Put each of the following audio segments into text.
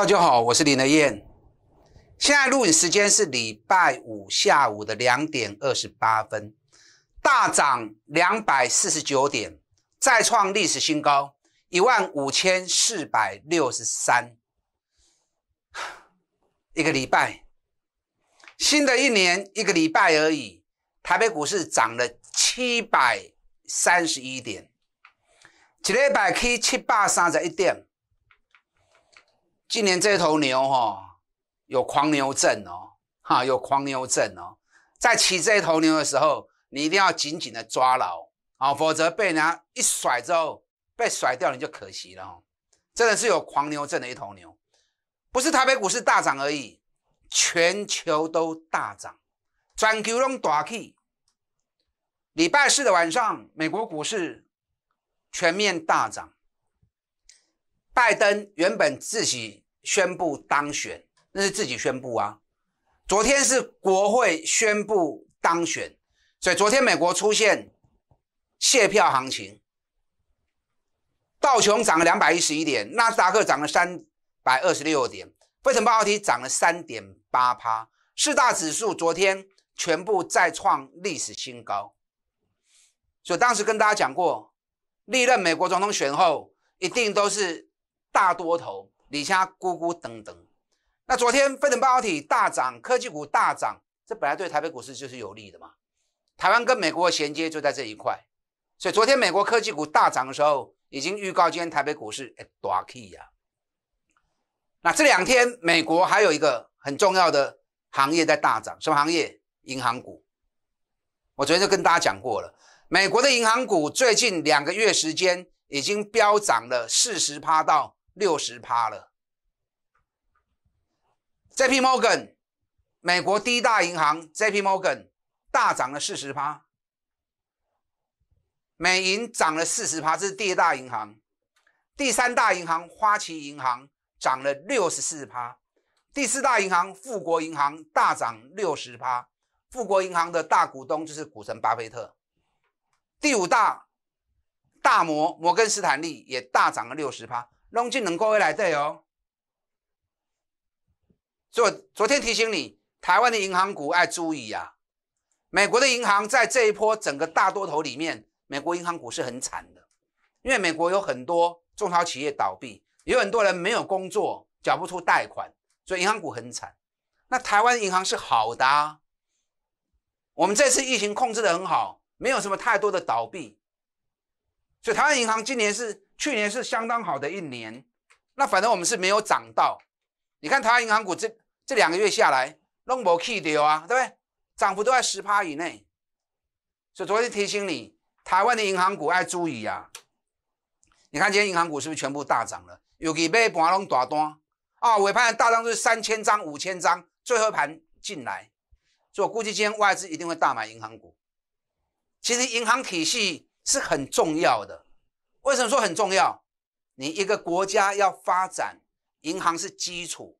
大家好，我是林德燕。现在录影时间是礼拜五下午的两点二十八分，大涨两百四十九点，再创历史新高一万五千四百六十三。一个礼拜，新的一年一个礼拜而已，台北股市涨了七百三十一点，一个礼拜起七百三十一点。今年这头牛哈，有狂牛症哦，哈，有狂牛症哦。在骑这头牛的时候，你一定要紧紧的抓牢啊，否则被人家一甩之后，被甩掉你就可惜了真的是有狂牛症的一头牛，不是台北股市大涨而已，全球都大涨，全球拢大起。礼拜四的晚上，美国股市全面大涨，拜登原本自己。宣布当选，那是自己宣布啊。昨天是国会宣布当选，所以昨天美国出现卸票行情，道琼涨了两百一十一点，纳斯达克涨了三百二十六点，费城半导体涨了三点八帕，四大指数昨天全部再创历史新高。所以当时跟大家讲过，历任美国总统选后一定都是大多头。底下咕咕噔噔，那昨天非等半导体大涨，科技股大涨，这本来对台北股市就是有利的嘛。台湾跟美国衔接就在这一块，所以昨天美国科技股大涨的时候，已经预告今天台北股市哎大起呀。那这两天美国还有一个很重要的行业在大涨，什么行业？银行股。我昨天就跟大家讲过了，美国的银行股最近两个月时间已经飙涨了四十趴到。六十趴了。J.P. Morgan，美国第一大银行 J.P. Morgan 大涨了四十趴，美银涨了四十趴，这是第二大银行。第三大银行花旗银行涨了六十四趴，第四大银行富国银行大涨六十趴。富国银行的大股东就是股神巴菲特。第五大，大摩摩根斯坦利也大涨了六十趴。拢进能够会来对哦。我昨天提醒你，台湾的银行股爱注意啊。美国的银行在这一波整个大多头里面，美国银行股是很惨的，因为美国有很多中小企业倒闭，有很多人没有工作，缴不出贷款，所以银行股很惨。那台湾银行是好的啊，我们这次疫情控制的很好，没有什么太多的倒闭，所以台湾银行今年是。去年是相当好的一年，那反正我们是没有涨到。你看台湾银行股这这两个月下来，n o n e 丢啊，对不对？涨幅都在十趴以内。所以昨天提醒你，台湾的银行股要注意啊。你看今天银行股是不是全部大涨了？尤其尾盘拢大单啊，尾盘大单都是三千张、五千张，最后盘进来。所以我估计今天外资一定会大买银行股。其实银行体系是很重要的。为什么说很重要？你一个国家要发展，银行是基础，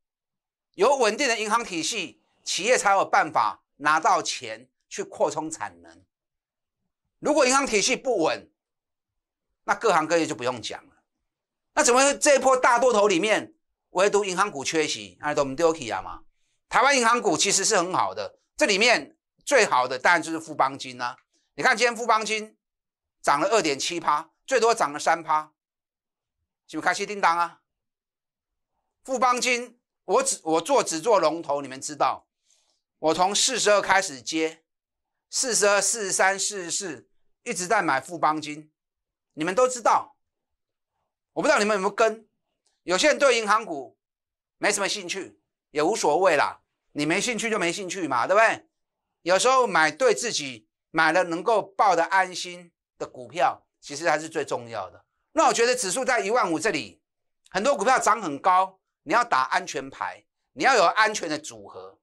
有稳定的银行体系，企业才有办法拿到钱去扩充产能。如果银行体系不稳，那各行各业就不用讲了。那怎么这一波大多头里面，唯独银行股缺席？啊，都懵丢弃了嘛？台湾银行股其实是很好的，这里面最好的当然就是富邦金啦。你看今天富邦金涨了二点七趴。最多涨了三趴，你们看些叮啊，富邦金，我只我做只做龙头，你们知道，我从四十二开始接，四十二、四十三、四十四一直在买富邦金，你们都知道，我不知道你们有没有跟，有些人对银行股没什么兴趣，也无所谓啦，你没兴趣就没兴趣嘛，对不对？有时候买对自己买了能够抱的安心的股票。其实才是最重要的。那我觉得指数在一万五这里，很多股票涨很高，你要打安全牌，你要有安全的组合。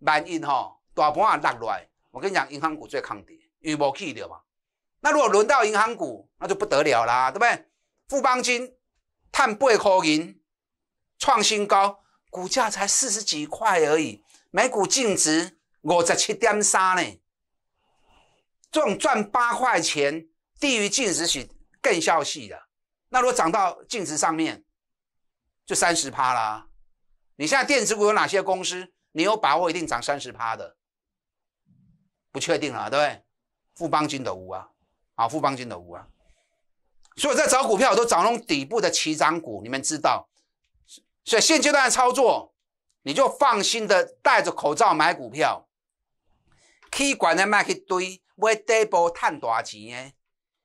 万一哈大盘也落来，我跟你讲，银行股最抗跌，为不去的嘛。那如果轮到银行股，那就不得了啦，对不对？富邦金探八块银，创新高，股价才四十几块而已，每股净值五十七点三呢，种赚八块钱。低于净值起更消效的。那如果涨到净值上面，就三十趴啦。你现在电子股有哪些公司？你有把握一定涨三十趴的？不确定了，对不对？富邦金的屋啊，啊，富邦金的屋啊。所以我在找股票，我都找那种底部的起涨股。你们知道，所以现阶段的操作，你就放心的戴着口罩买股票。气管的卖去堆，买底部赚大钱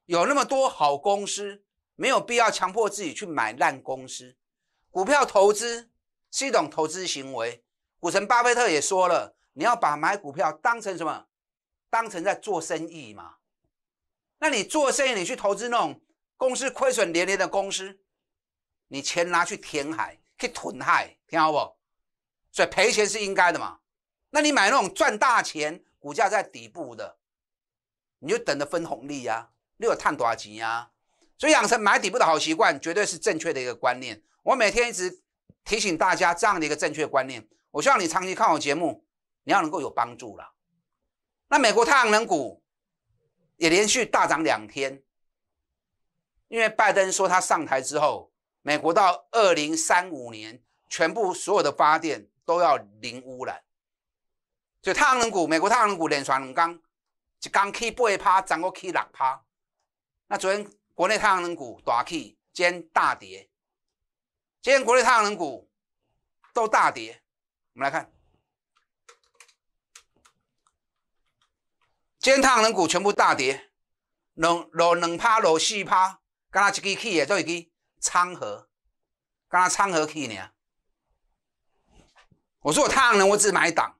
有那么多好公司，没有必要强迫自己去买烂公司。股票投资是一种投资行为。股神巴菲特也说了，你要把买股票当成什么？当成在做生意嘛。那你做生意，你去投资那种公司亏损连连的公司，你钱拿去填海，去囤海，听好不？所以赔钱是应该的嘛。那你买那种赚大钱、股价在底部的，你就等着分红利呀。你有赚多少钱呀？所以养成买底部的好习惯，绝对是正确的一个观念。我每天一直提醒大家这样的一个正确观念。我希望你长期看我节目，你要能够有帮助了。那美国太阳能股也连续大涨两天，因为拜登说他上台之后，美国到二零三五年全部所有的发电都要零污染，所以太阳能股美国太阳能股连续两公，一公起八趴，整个起六趴。那昨天国内太阳能股短期兼大跌，今天国内太阳能股都大跌。我们来看，今天太阳能股全部大跌，六落两趴落四趴，干啦一支去耶，都一支昌河，干啦昌河去呢。我说我太阳能我只买一档，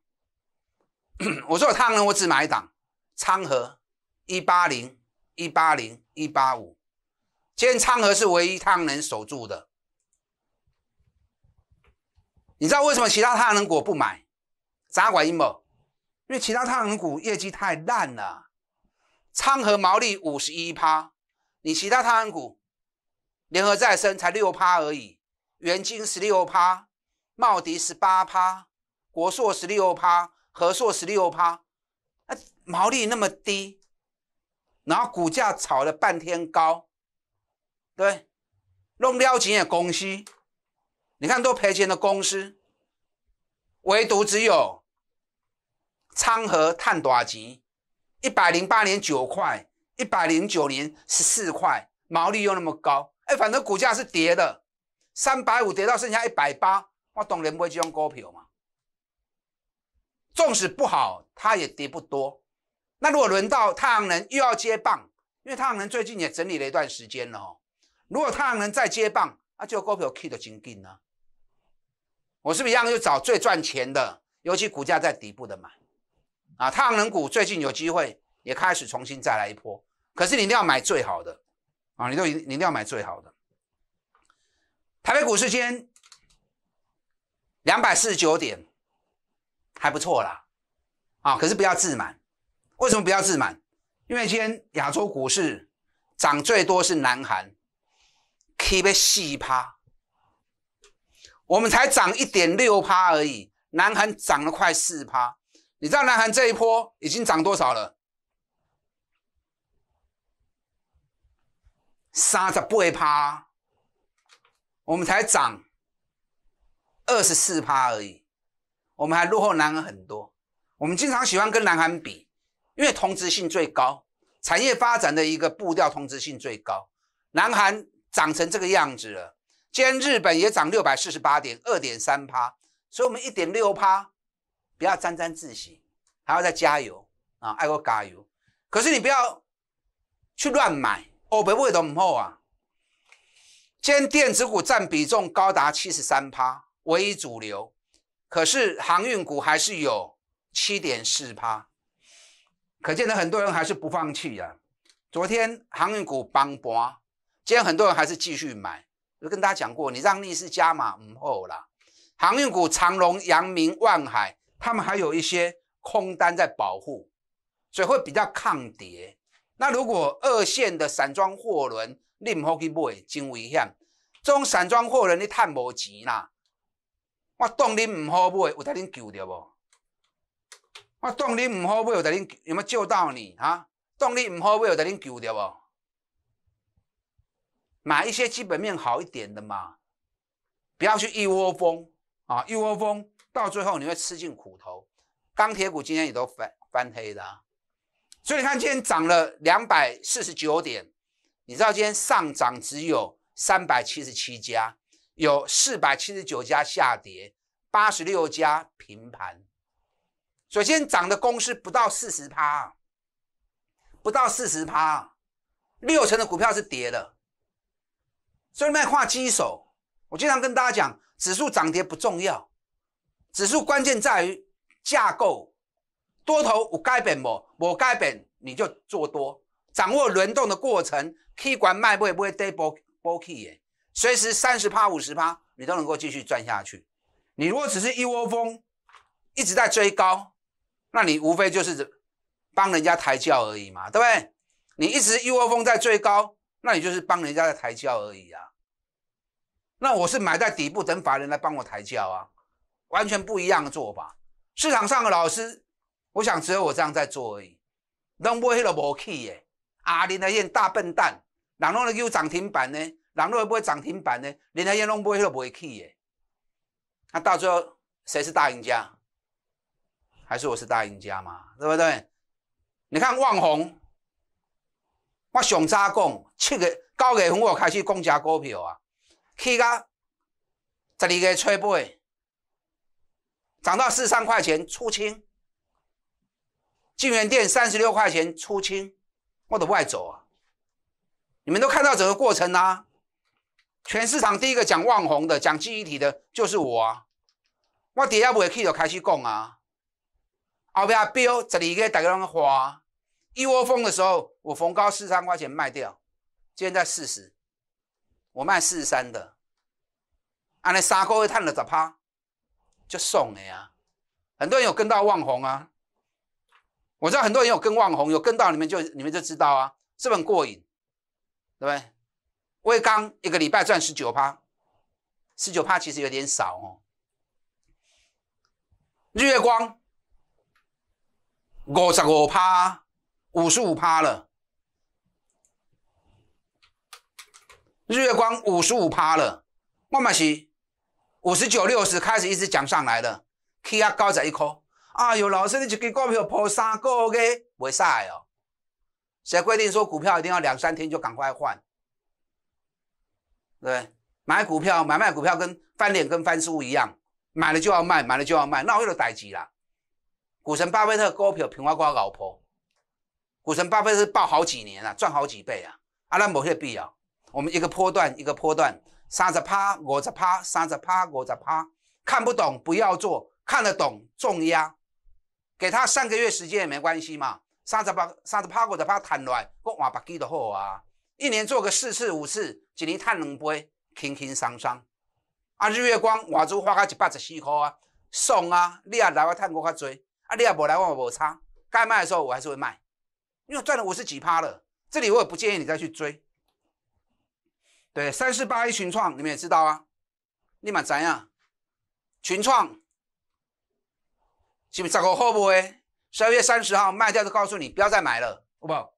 我说我太阳能我只买一档，昌河一八零。一八零一八五，今天昌河是唯一太阳能守住的。你知道为什么其他太阳能股不买？咋管阴谋，因为其他太阳能股业绩太烂了。昌河毛利五十一趴，你其他太阳能股，联合再生才六趴而已，元金十六趴，茂迪十八趴，国硕十六趴，和硕十六趴，那毛利那么低。然后股价炒了半天高，对，弄撩钱的公司，你看都赔钱的公司，唯独只有昌河碳短级，一百零八年九块，一百零九年十四块，毛利又那么高，哎，反正股价是跌的，三百五跌到剩下一百八，我懂人不会去用股票嘛，纵使不好，它也跌不多。那如果轮到太阳能又要接棒，因为太阳能最近也整理了一段时间了。哦。如果太阳能再接棒，那就要股票去的精进了。我是不是一样就找最赚钱的，尤其股价在底部的买？啊，太阳能股最近有机会也开始重新再来一波。可是你一定要买最好的啊！你都你一定要买最好的。台北股市今天两百四十九点，还不错啦。啊，可是不要自满。为什么不要自满？因为今天亚洲股市涨最多是南韩，K 倍四趴，我们才涨一点六趴而已。南韩涨了快四趴，你知道南韩这一波已经涨多少了？三十八趴，我们才涨二十四趴而已，我们还落后南韩很多。我们经常喜欢跟南韩比。因为同质性最高，产业发展的一个步调同质性最高。南韩涨成这个样子了，今天日本也涨六百四十八点，二点三趴，所以我们一点六趴，不要沾沾自喜，还要再加油啊，爱国加油！可是你不要去乱买，欧美为什么不好啊？今天电子股占比重高达七十三趴，唯一主流，可是航运股还是有七点四趴。可见呢，很多人还是不放弃呀。昨天航运股崩波，今天很多人还是继续买。我跟大家讲过，你让利是加码唔好啦。航运股长龙、阳明、万海，他们还有一些空单在保护，所以会比较抗跌。那如果二线的散装货轮，你唔好去买，真危险。这种散装货轮你碳磨钱啦，我当你唔好买，有得你救着不？我动力唔好，我有得你有有救到你啊？动力唔好，我有得你救对不？买一些基本面好一点的嘛，不要去一窝蜂啊！一窝蜂到最后你会吃尽苦头。钢铁股今天也都翻翻黑啊，所以你看今天涨了两百四十九点，你知道今天上涨只有三百七十七家，有四百七十九家下跌，八十六家平盘。首先涨的公司不到四十趴，不到四十趴，六成的股票是跌的。所以卖画机手，我经常跟大家讲，指数涨跌不重要，指数关键在于架构。多头有基本面，我基本你就做多，掌握轮动的过程，开管卖会不会跌波波 e 耶？随时三十趴、五十趴，你都能够继续赚下去。你如果只是一窝蜂，一直在追高。那你无非就是帮人家抬轿而已嘛，对不对？你一直一窝蜂在最高，那你就是帮人家在抬轿而已啊。那我是买在底部等法人来帮我抬轿啊，完全不一样的做法。市场上的老师，我想只有我这样在做。而已。拢买迄个无去耶，阿林海燕大笨蛋，人拢来叫涨停板呢，人拢来买涨停板呢，林海燕拢买迄个不会起的。那到最后谁是大赢家？还是我是大赢家嘛，对不对？你看万红，我熊杀共七个高给红，我开始共家股票啊，起到十二个初八，涨到四三块钱出清。金源店三十六块钱出清，我都不爱走啊。你们都看到整个过程啦。全市场第一个讲万红的、讲记忆体的，就是我啊。我跌下不给 K 头开始共啊。后杯标这里个大概个人花，一窝蜂的时候，我逢高四三块钱卖掉，现在四十，我卖四十三的，安那沙锅会探了十趴，就送了呀。很多人有跟到网红啊，我知道很多人有跟网红，有跟到你们就你们就知道啊，是很过瘾，对不对？威刚一个礼拜赚十九趴，十九趴其实有点少哦，日月光。五十五趴，五十五趴了。日月光五十五趴了，我嘛是五十九、六十开始一直涨上来的，K 线高在一颗。啊有老师，你就根股票破三个 K，为啥哦。谁规定说股票一定要两三天就赶快换？对，买股票、买卖股票跟翻脸跟翻书一样，买了就要卖，买了就要卖，那我有代几啦？股神巴菲特股票平滑瓜老婆，股神巴菲特爆好几年啊，赚好几倍啊！啊，那某些必要，我们一个波段一个波段，三十趴、五十趴、三十趴、五十趴，看不懂不要做，看得懂重压，给他三个月时间也没关系嘛。三十趴、三十趴、五十趴，谈来我换八几都好啊。一年做个四次、五次，一年赚两倍，轻轻松松。啊，日月光我资花个一百十四块啊，爽啊！你也来我赚我较多。啊，你也不来问我，我差。该卖的时候我还是会卖，因为赚了五十几趴了。这里我也不建议你再去追。对，三四八一群创，你们也知道啊，你嘛怎样？群创是不十五号不诶，十二月三十号卖掉就告诉你不要再买了，好不好？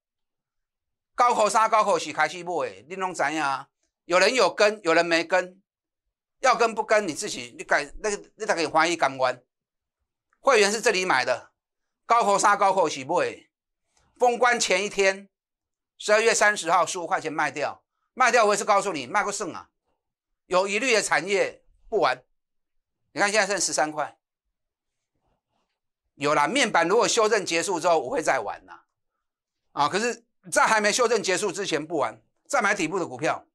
高口杀高口喜，开始不你弄怎样？有人有跟，有人没跟，要跟不跟你自己，你改那个你大概有发挥感官。会员是这里买的，高口杀高口起不封关前一天，十二月三十号十五块钱卖掉，卖掉我也是告诉你卖过剩啊，有一律的产业不玩。你看现在剩十三块，有啦。面板如果修正结束之后，我会再玩呐。啊，可是，在还没修正结束之前不玩，再买底部的股票，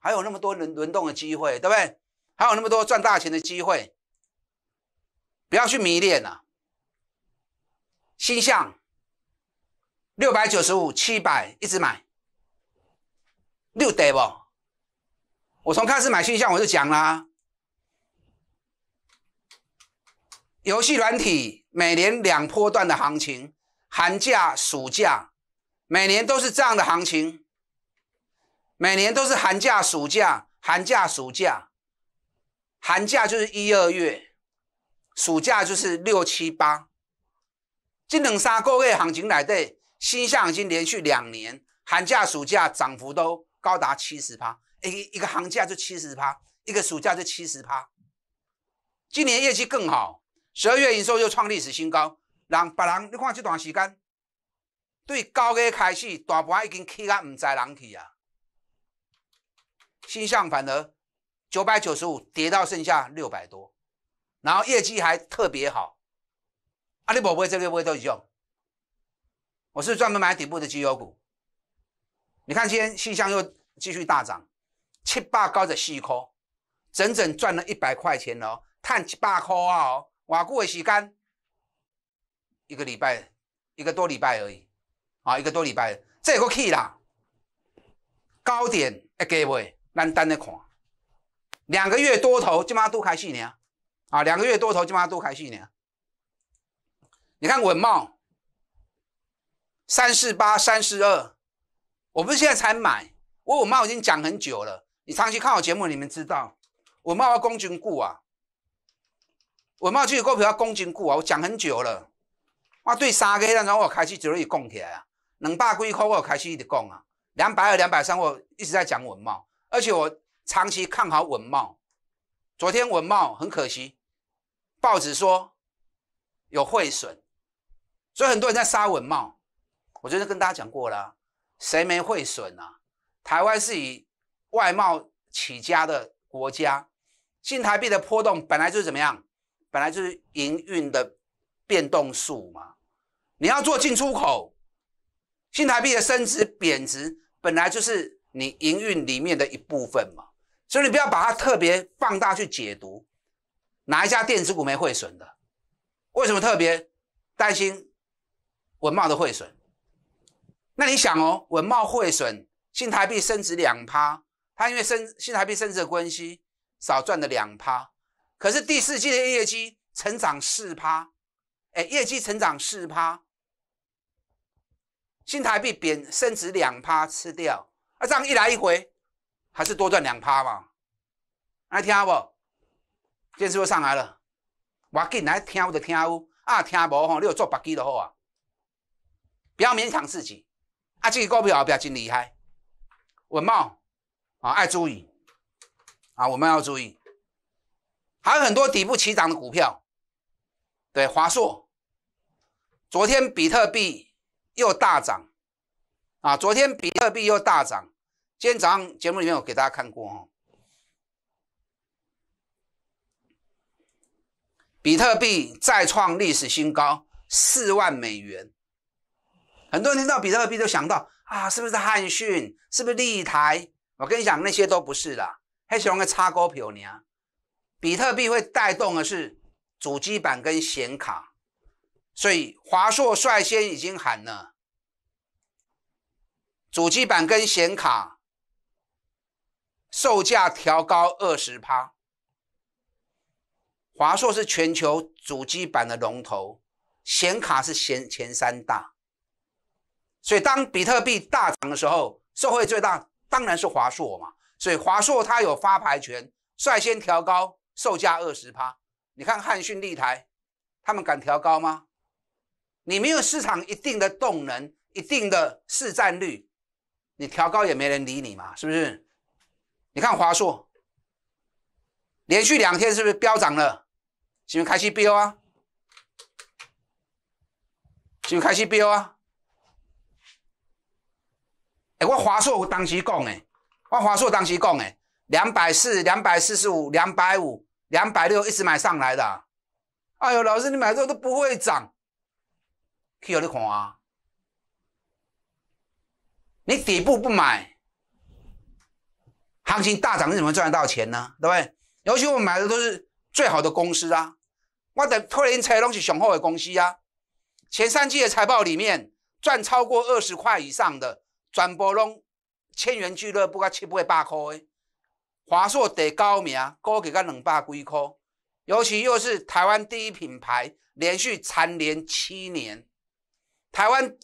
还有那么多轮轮动的机会，对不对？还有那么多赚大钱的机会。不要去迷恋了，星象六百九十五、七百一直买，六跌不？我从开始买星象我就讲啦，游戏软体每年两波段的行情，寒假、暑假，每年都是这样的行情，每年都是寒假、暑假，寒假、暑假，寒假就是一二月。暑假就是六七八，近两三个月行情来对，新向已经连续两年寒假、暑假涨幅都高达七十趴，一一个行假就七十趴，一个暑假就七十趴。今年业绩更好，十二月营收又创历史新高。让别人你看这段时间，对高月开始大盘已经气啊，唔在人气啊，新向反而九百九十五跌到剩下六百多。然后业绩还特别好，阿里巴巴这个不会套用，我是专门买底部的绩优股。你看今天西乡又继续大涨，七八高的四一颗，整整赚了一百块钱哦，赚七八颗啊哦，哇，过的时间一个礼拜，一个多礼拜而已，啊，一个多礼拜，这个可以啦，高点会高位，咱等的看，两个月多头，这妈都开始呢。啊，两个月多投，起码多开心一点。你看文茂，三四八、三四二，我不是现在才买，我文茂已经讲很久了。你长期看我节目，你们知道，文茂要攻军固啊。文茂就有股票要攻军固啊，我讲很久了。哇，对三个黑蛋庄，我开始就容易攻起来啊，两百几块我开始直攻啊，两百二、两百三我一直在讲文茂，而且我长期看好文茂。昨天文茂很可惜。报纸说有汇损，所以很多人在杀文茂。我就是跟大家讲过了，谁没汇损啊？台湾是以外贸起家的国家，新台币的波动本来就是怎么样？本来就是营运的变动数嘛。你要做进出口，新台币的升值贬值本来就是你营运里面的一部分嘛，所以你不要把它特别放大去解读。哪一家电子股没汇损的？为什么特别担心文茂的汇损？那你想哦，文茂汇损，新台币升值两趴，它因为升新台币升值的关系少赚了两趴，可是第四季的业绩成长四趴，哎，业绩成长四趴，新台币贬升值两趴吃掉，啊，这样一来一回，还是多赚两趴嘛？来听不？电视又上来了，话进来听就听，啊听无吼，你有做白鸡就好啊，不要勉强自己，啊这个股票了，不真厉害，开。文茂啊，爱注意啊，我们要注意，还有很多底部起涨的股票，对，华硕，昨天比特币又大涨，啊，昨天比特币又大涨，今天早上节目里面我给大家看过哦。比特币再创历史新高，四万美元。很多人听到比特币都想到啊，是不是汉逊？是不是立台？我跟你讲，那些都不是的，喜欢个叉钩票呢。比特币会带动的是主机板跟显卡，所以华硕率先已经喊了，主机板跟显卡售价调高二十趴。华硕是全球主机板的龙头，显卡是前前三大，所以当比特币大涨的时候，受惠最大当然是华硕嘛。所以华硕它有发牌权，率先调高售价二十趴。你看汉讯立台，他们敢调高吗？你没有市场一定的动能、一定的市占率，你调高也没人理你嘛，是不是？你看华硕，连续两天是不是飙涨了？是唔开始飙啊？是唔开始飙啊？哎，我华硕当时讲哎，我华硕当时讲哎，两百四、两百四十五、两百五、两百六，一直买上来的。哎呦，老师，你买之后都不会涨，去有你看啊？你底部不买，行情大涨你怎么赚得到钱呢？对不对？尤其我买的都是最好的公司啊。我的托链车拢是雄厚的公司啊！前三季的财报里面赚超过二十块以上的，转播拢千元俱乐部个七八百块的。华硕第高名，高个到两百几块，尤其又是台湾第一品牌，连续蝉联七年。台湾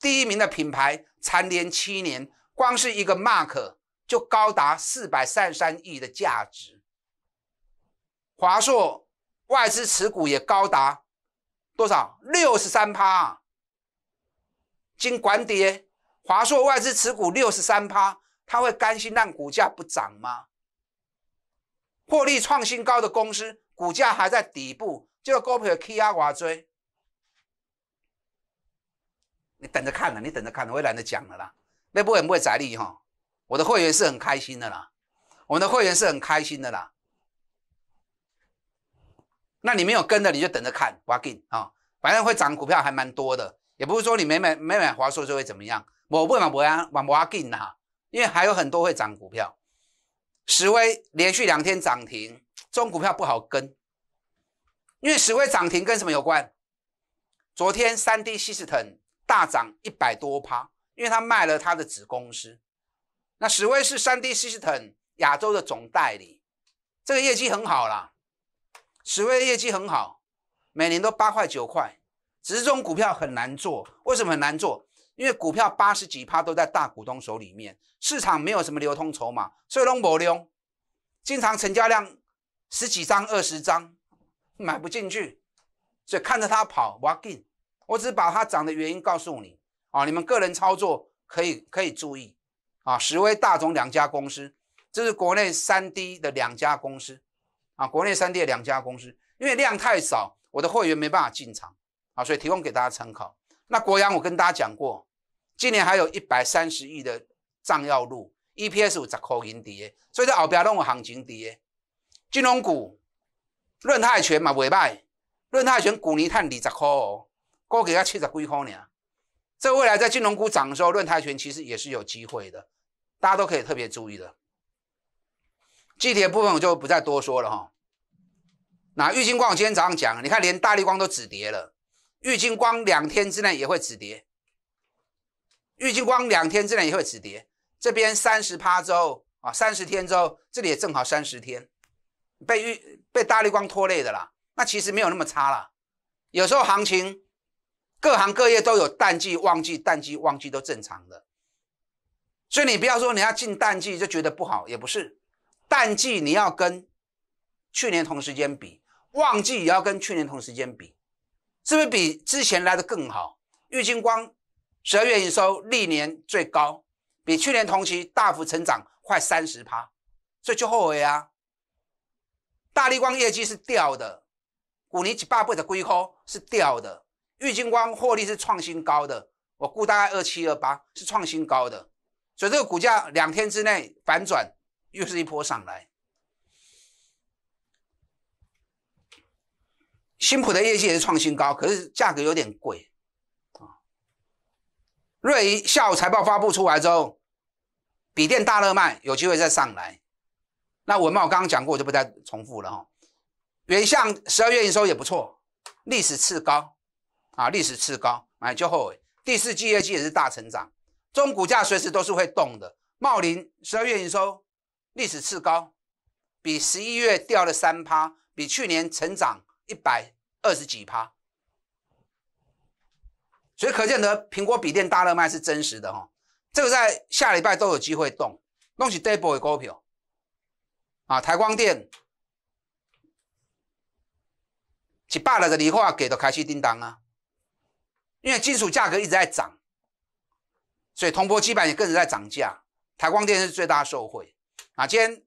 第一名的品牌蝉联七年，光是一个 mark 就高达四百三十三亿的价值。华硕。外资持股也高达多少？六十三趴。经管跌，华硕外资持股六十三趴，他会甘心让股价不涨吗？获利创新高的公司，股价还在底部，这个股票起压外追。你等着看了，你等着看了，我懒得讲了啦。那不会不会宰你哈，我的会员是很开心的啦，我们的会员是很开心的啦。那你没有跟的，你就等着看华金啊，反正会涨股票还蛮多的，也不是说你没买没买华硕就会怎么样。我不会博安，往华金哈，因为还有很多会涨股票。史威连续两天涨停，这种股票不好跟，因为史威涨停跟什么有关？昨天三 D System 大涨一百多趴，因为他卖了他的子公司。那史威是三 D System 亚洲的总代理，这个业绩很好啦。十威业绩很好，每年都八块九块，只是这种股票很难做。为什么很难做？因为股票八十几趴都在大股东手里面，市场没有什么流通筹码，所以弄不了。经常成交量十几张二十张，买不进去，所以看着它跑 w 进。我只把它涨的原因告诉你啊，你们个人操作可以可以注意啊。十威、大中两家公司，这是国内三低的两家公司。啊，国内三的两家公司，因为量太少，我的会员没办法进场啊，所以提供给大家参考。那国阳，我跟大家讲过，今年还有一百三十亿的账要入 e p s 五十块银底的，所以在熬不掉那行情底的。金融股，润泰全嘛不也卖？润泰全股泥探二十块哦，高给它七十几块呢。这未来在金融股涨的时候，润泰全其实也是有机会的，大家都可以特别注意的。体的部分我就不再多说了哈。那玉金光，我今天早上讲，你看连大绿光都止跌了，玉金光两天之内也会止跌，玉金光两天之内也会止跌。这边三十八周啊，三十天周，这里也正好三十天，被玉被大绿光拖累的啦。那其实没有那么差啦，有时候行情各行各业都有淡季旺季，淡季旺季都正常的，所以你不要说你要进淡季就觉得不好，也不是。淡季你要跟去年同时间比，旺季也要跟去年同时间比，是不是比之前来的更好？玉金光十二月营收历年最高，比去年同期大幅成长快三十趴，所以就后悔啊！大立光业绩是掉的，股年七八倍的亏空是掉的，玉金光获利是创新高的，我估大概二七二八是创新高的，所以这个股价两天之内反转。又是一波上来，新普的业绩也是创新高，可是价格有点贵啊。瑞意下午财报发布出来之后，笔电大热卖，有机会再上来。那文茂刚刚讲过，我就不再重复了哈。原相十二月营收也不错，历史次高啊，历史次高，哎，就后悔。第四季业绩也是大成长，中股价随时都是会动的。茂林十二月营收。历史次高，比十一月掉了三趴，比去年成长一百二十几趴，所以可见得苹果笔电大热卖是真实的哈。这个在下礼拜都有机会动，弄起 table 的股票，啊台光电，几霸了的，以后给到开序叮当啊，因为金属价格一直在涨，所以铜箔基板也跟着在涨价，台光电是最大受惠。哪间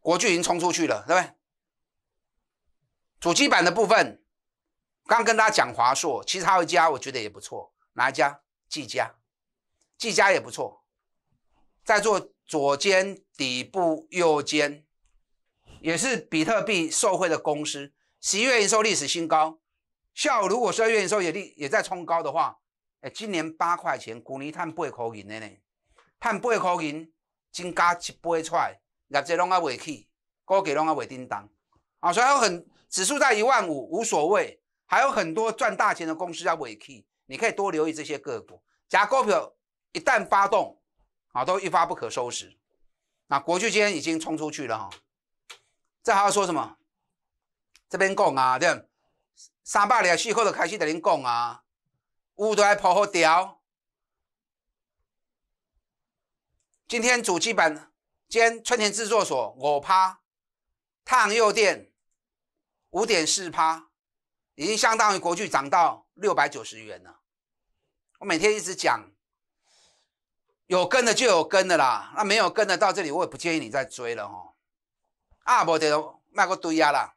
国巨已经冲出去了，对不对？主机板的部分，刚跟大家讲华硕，其实还有一家我觉得也不错，哪一家？技嘉，技嘉也不错，在做左肩底部、右肩，也是比特币受惠的公司。十一月营收历史新高，下午如果十二月营收也立也在冲高的话，哎，今年八块钱，古尼碳不会靠引的呢。叹八块钱，增加一倍出，来，业绩拢也未起，估计拢也未震荡，啊，所以有很指数在一万五无所谓，还有很多赚大钱的公司要萎去，你可以多留意这些个股。假股票一旦发动，啊，都一发不可收拾。那国巨今天已经冲出去了哈，这还要说什么？这边讲啊，对，三百里啊，四号就开始在恁讲啊，有在破好掉。今天主机板兼春田制作所五趴，碳右电五点四趴，已经相当于国巨涨到六百九十元了。我每天一直讲，有跟的就有跟的啦，那没有跟的到这里，我也不建议你再追了吼。啊，无得卖个对压啦，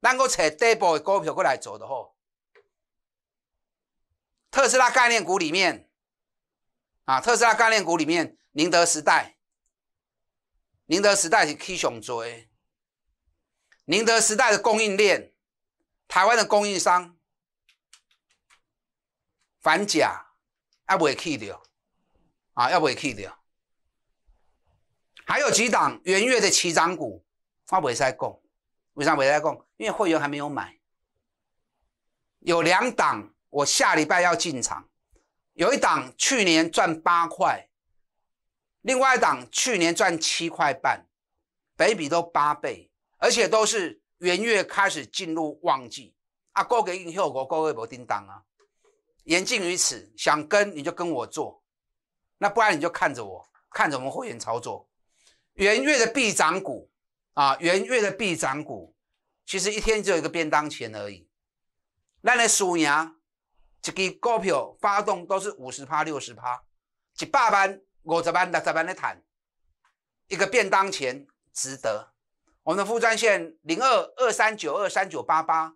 咱个找底部的股票过来做的吼。特斯拉概念股里面，啊，特斯拉概念股里面。宁德时代，宁德时代是起上做，的。宁德时代的供应链，台湾的供应商反假还未去掉，啊，还未去掉，还有几档元月的旗涨股，我未在供，为啥未在供？因为会员还没有买，有两档我下礼拜要进场，有一档去年赚八块。另外一档去年赚七块半，北比都八倍，而且都是元月开始进入旺季啊，够给优秀股，个给稳定档啊。言尽于此，想跟你就跟我做，那不然你就看着我，看着我们会员操作。元月的必涨股啊，元月的必涨股，其实一天只有一个便当钱而已。那那数年，一支股票发动都是五十趴、六十趴、一百万。我这边的这边的谈，一个便当钱值得。我们的副专线零二二三九二三九八八，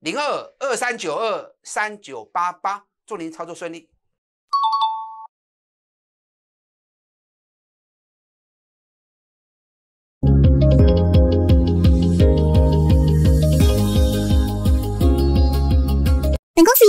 零二二三九二三九八八，祝您操作顺利。